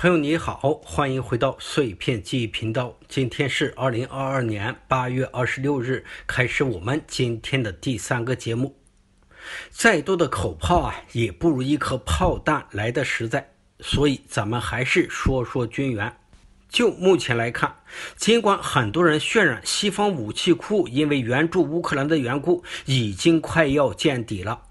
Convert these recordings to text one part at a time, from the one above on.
朋友你好，欢迎回到碎片记忆频道。今天是二零二二年八月二十六日，开始我们今天的第三个节目。再多的口炮啊，也不如一颗炮弹来的实在。所以咱们还是说说军援。就目前来看，尽管很多人渲染西方武器库因为援助乌克兰的缘故已经快要见底了。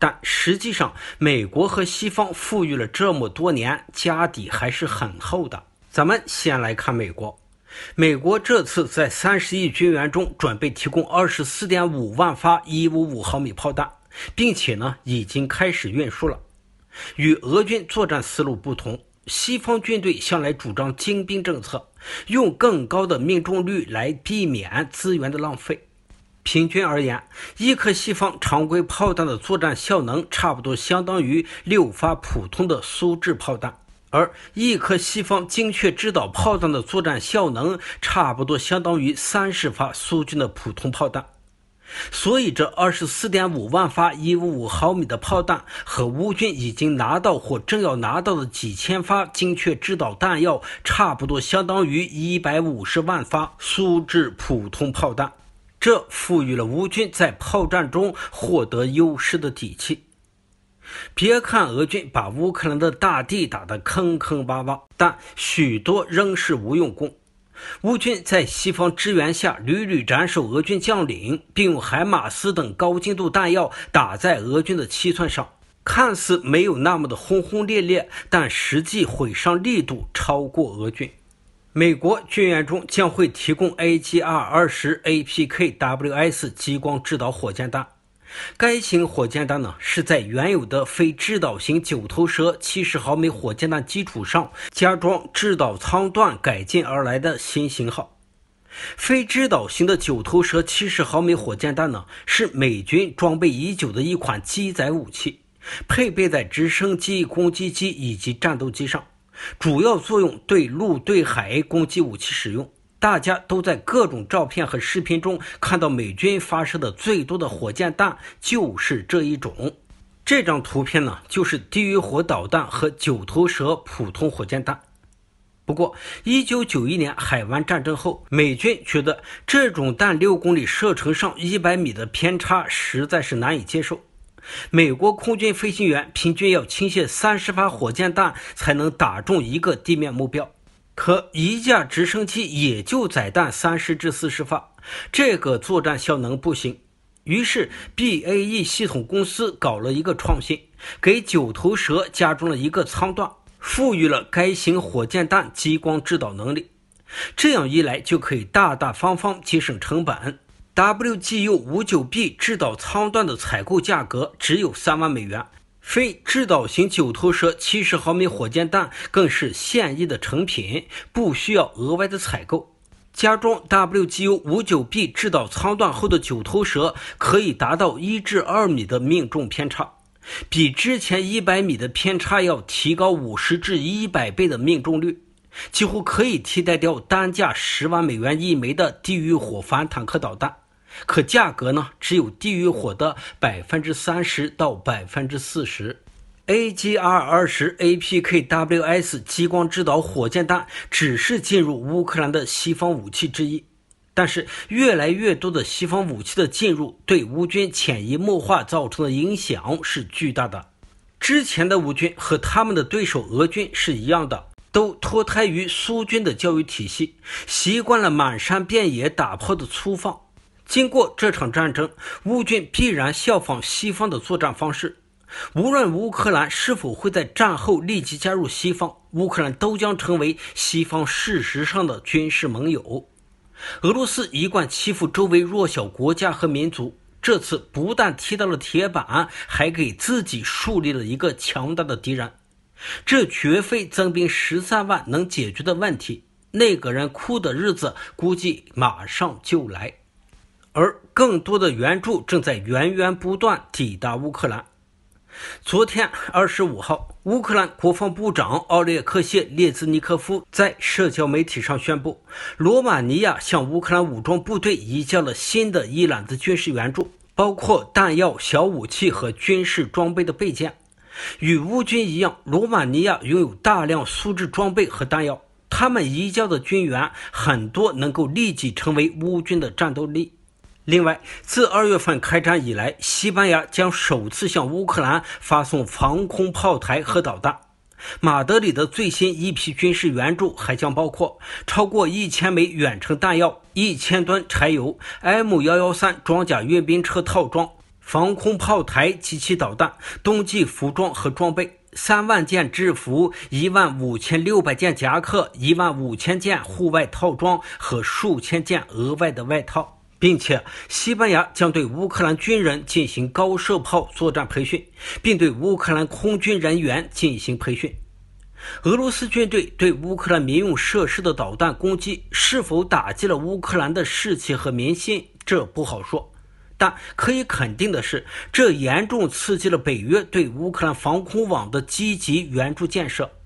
但实际上，美国和西方富裕了这么多年，家底还是很厚的。咱们先来看美国，美国这次在三十亿军援中准备提供二十四点五万发一五五毫米炮弹，并且呢已经开始运输了。与俄军作战思路不同，西方军队向来主张精兵政策，用更高的命中率来避免资源的浪费。平均而言，一颗西方常规炮弹的作战效能差不多相当于六发普通的苏制炮弹，而一颗西方精确制导炮弹的作战效能差不多相当于三十发苏军的普通炮弹。所以，这二十四点五万发一五五毫米的炮弹和乌军已经拿到或正要拿到的几千发精确制导弹药，差不多相当于一百五十万发苏制普通炮弹。这赋予了乌军在炮战中获得优势的底气。别看俄军把乌克兰的大地打得坑坑洼洼，但许多仍是无用功。乌军在西方支援下屡屡斩首俄军将领，并用海马斯等高精度弹药打在俄军的七寸上，看似没有那么的轰轰烈烈，但实际毁伤力度超过俄军。美国军援中将会提供 AGR-20 APKWS 激光制导火箭弹。该型火箭弹呢是在原有的非制导型九头蛇70毫米火箭弹基础上加装制导舱段改进而来的新型号。非制导型的九头蛇70毫米火箭弹呢是美军装备已久的一款机载武器，配备在直升机、攻击机以及战斗机上。主要作用对陆对海攻击武器使用，大家都在各种照片和视频中看到美军发射的最多的火箭弹就是这一种。这张图片呢，就是地狱火导弹和九头蛇普通火箭弹。不过，一九九一年海湾战争后，美军觉得这种弹六公里射程上一百米的偏差实在是难以接受。美国空军飞行员平均要倾泻三十发火箭弹才能打中一个地面目标，可一架直升机也就载弹三十至四十发，这个作战效能不行。于是，BAE 系统公司搞了一个创新，给九头蛇加装了一个舱段，赋予了该型火箭弹激光制导能力。这样一来，就可以大大方方节省成本。WGU 五九 B 制导舱段的采购价格只有三万美元，非制导型九头蛇七十毫米火箭弹更是现役的成品，不需要额外的采购。加装 WGU 五九 B 制导舱段后的九头蛇可以达到一至二米的命中偏差，比之前一百米的偏差要提高五十至一百倍的命中率，几乎可以替代掉单价十万美元一枚的地狱火反坦克导弹。可价格呢？只有地狱火的百分之三十到百分之四十。A G R 二十 A P K W S 激光制导火箭弹只是进入乌克兰的西方武器之一，但是越来越多的西方武器的进入，对乌军潜移默化造成的影响是巨大的。之前的乌军和他们的对手俄军是一样的，都脱胎于苏军的教育体系，习惯了满山遍野打炮的粗放。经过这场战争，乌军必然效仿西方的作战方式。无论乌克兰是否会在战后立即加入西方，乌克兰都将成为西方事实上的军事盟友。俄罗斯一贯欺负周围弱小国家和民族，这次不但踢到了铁板，还给自己树立了一个强大的敌人。这绝非增兵十三万能解决的问题。那个人哭的日子估计马上就来。而更多的援助正在源源不断抵达乌克兰。昨天二十五号，乌克兰国防部长奥列克谢列兹尼科夫在社交媒体上宣布，罗马尼亚向乌克兰武装部队移交了新的一揽子军事援助，包括弹药、小武器和军事装备的备件。与乌军一样，罗马尼亚拥有大量苏制装备和弹药，他们移交的军援很多能够立即成为乌军的战斗力。另外，自二月份开战以来，西班牙将首次向乌克兰发送防空炮台和导弹。马德里的最新一批军事援助还将包括超过一千枚远程弹药、一千吨柴油、M 幺幺三装甲运兵车套装、防空炮台及其导弹、冬季服装和装备、三万件制服、一万五千六百件夹克、一万五千件户外套装和数千件额外的外套。并且，西班牙将对乌克兰军人进行高射炮作战培训，并对乌克兰空军人员进行培训。俄罗斯军队对乌克兰民用设施的导弹攻击是否打击了乌克兰的士气和民心，这不好说。但可以肯定的是，这严重刺激了北约对乌克兰防空网的积极援助建设。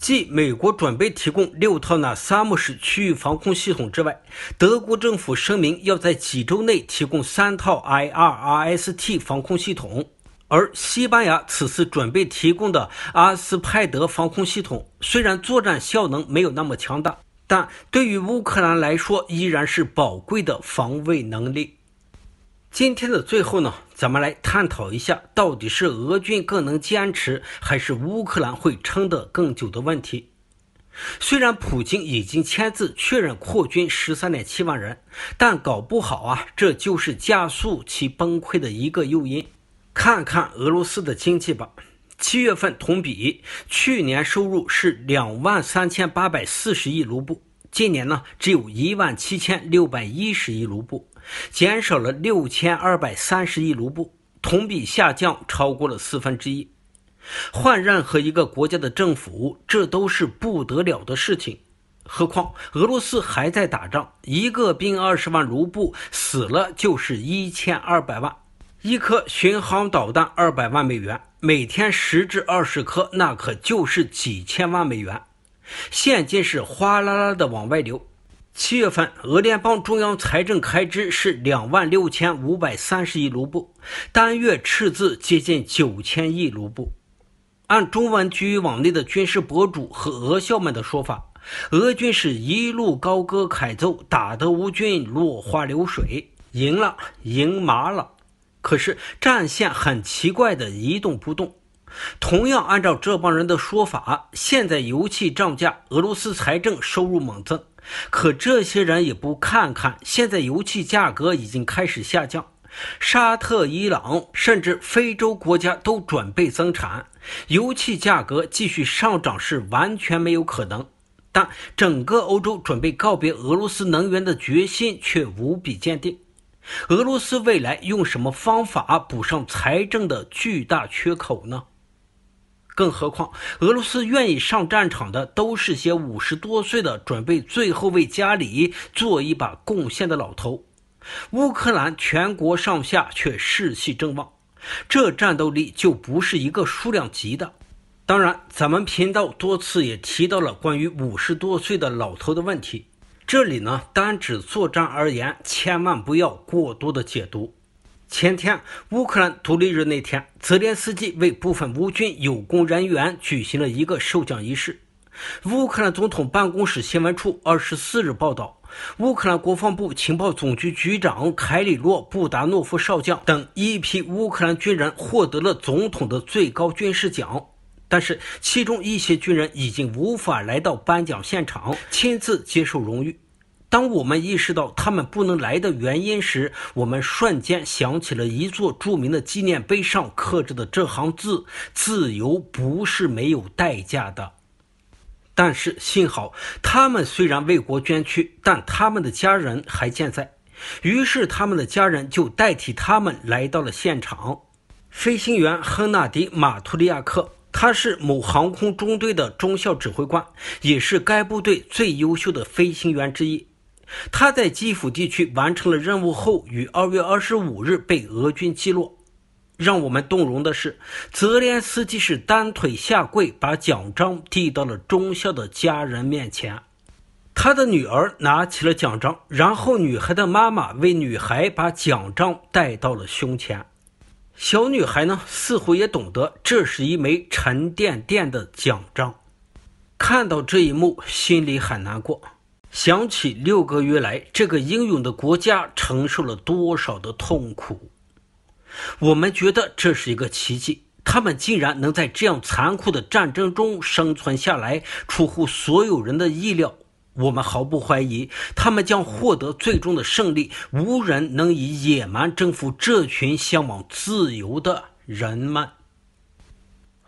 即美国准备提供六套呢萨姆式区域防空系统之外，德国政府声明要在几周内提供三套 IRIS-T 防空系统，而西班牙此次准备提供的阿斯派德防空系统，虽然作战效能没有那么强大，但对于乌克兰来说依然是宝贵的防卫能力。今天的最后呢？咱们来探讨一下，到底是俄军更能坚持，还是乌克兰会撑得更久的问题。虽然普京已经签字确认扩军十三点七万人，但搞不好啊，这就是加速其崩溃的一个诱因。看看俄罗斯的经济吧，七月份同比去年收入是两万三千八百四十亿卢布，今年呢，只有一万七千六百一十亿卢布。减少了六千二百三十亿卢布，同比下降超过了四分之一。换任何一个国家的政府，这都是不得了的事情。何况俄罗斯还在打仗，一个兵二十万卢布，死了就是一千二百万。一颗巡航导弹二百万美元，每天十至二十颗，那可就是几千万美元。现金是哗啦啦的往外流。七月份，俄联邦中央财政开支是两万六千五百三十亿卢布，单月赤字接近九千亿卢布。按中文局域网内的军事博主和俄校们的说法，俄军是一路高歌凯奏，打得乌军落花流水，赢了，赢麻了。可是战线很奇怪的一动不动。同样按照这帮人的说法，现在油气涨价，俄罗斯财政收入猛增。可这些人也不看看，现在油气价格已经开始下降，沙特、伊朗甚至非洲国家都准备增产，油气价格继续上涨是完全没有可能。但整个欧洲准备告别俄罗斯能源的决心却无比坚定。俄罗斯未来用什么方法补上财政的巨大缺口呢？更何况，俄罗斯愿意上战场的都是些五十多岁的，准备最后为家里做一把贡献的老头。乌克兰全国上下却士气正旺，这战斗力就不是一个数量级的。当然，咱们频道多次也提到了关于五十多岁的老头的问题，这里呢单指作战而言，千万不要过多的解读。前天，乌克兰独立日那天，泽连斯基为部分乌军有功人员举行了一个授奖仪式。乌克兰总统办公室新闻处二十四日报道，乌克兰国防部情报总局局长凯里洛·布达诺夫少将等一批乌克兰军人获得了总统的最高军事奖。但是，其中一些军人已经无法来到颁奖现场，亲自接受荣誉。当我们意识到他们不能来的原因时，我们瞬间想起了一座著名的纪念碑上刻着的这行字：“自由不是没有代价的。”但是幸好，他们虽然为国捐躯，但他们的家人还健在，于是他们的家人就代替他们来到了现场。飞行员亨纳迪·马图利亚克，他是某航空中队的中校指挥官，也是该部队最优秀的飞行员之一。他在基辅地区完成了任务后，于2月25日被俄军击落。让我们动容的是，泽连斯基是单腿下跪，把奖章递到了中校的家人面前。他的女儿拿起了奖章，然后女孩的妈妈为女孩把奖章戴到了胸前。小女孩呢，似乎也懂得这是一枚沉甸甸的奖章。看到这一幕，心里很难过。想起六个月来，这个英勇的国家承受了多少的痛苦，我们觉得这是一个奇迹。他们竟然能在这样残酷的战争中生存下来，出乎所有人的意料。我们毫不怀疑，他们将获得最终的胜利。无人能以野蛮征服这群向往自由的人们。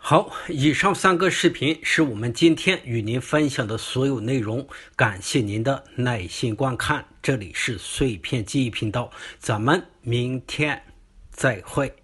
好，以上三个视频是我们今天与您分享的所有内容，感谢您的耐心观看。这里是碎片记忆频道，咱们明天再会。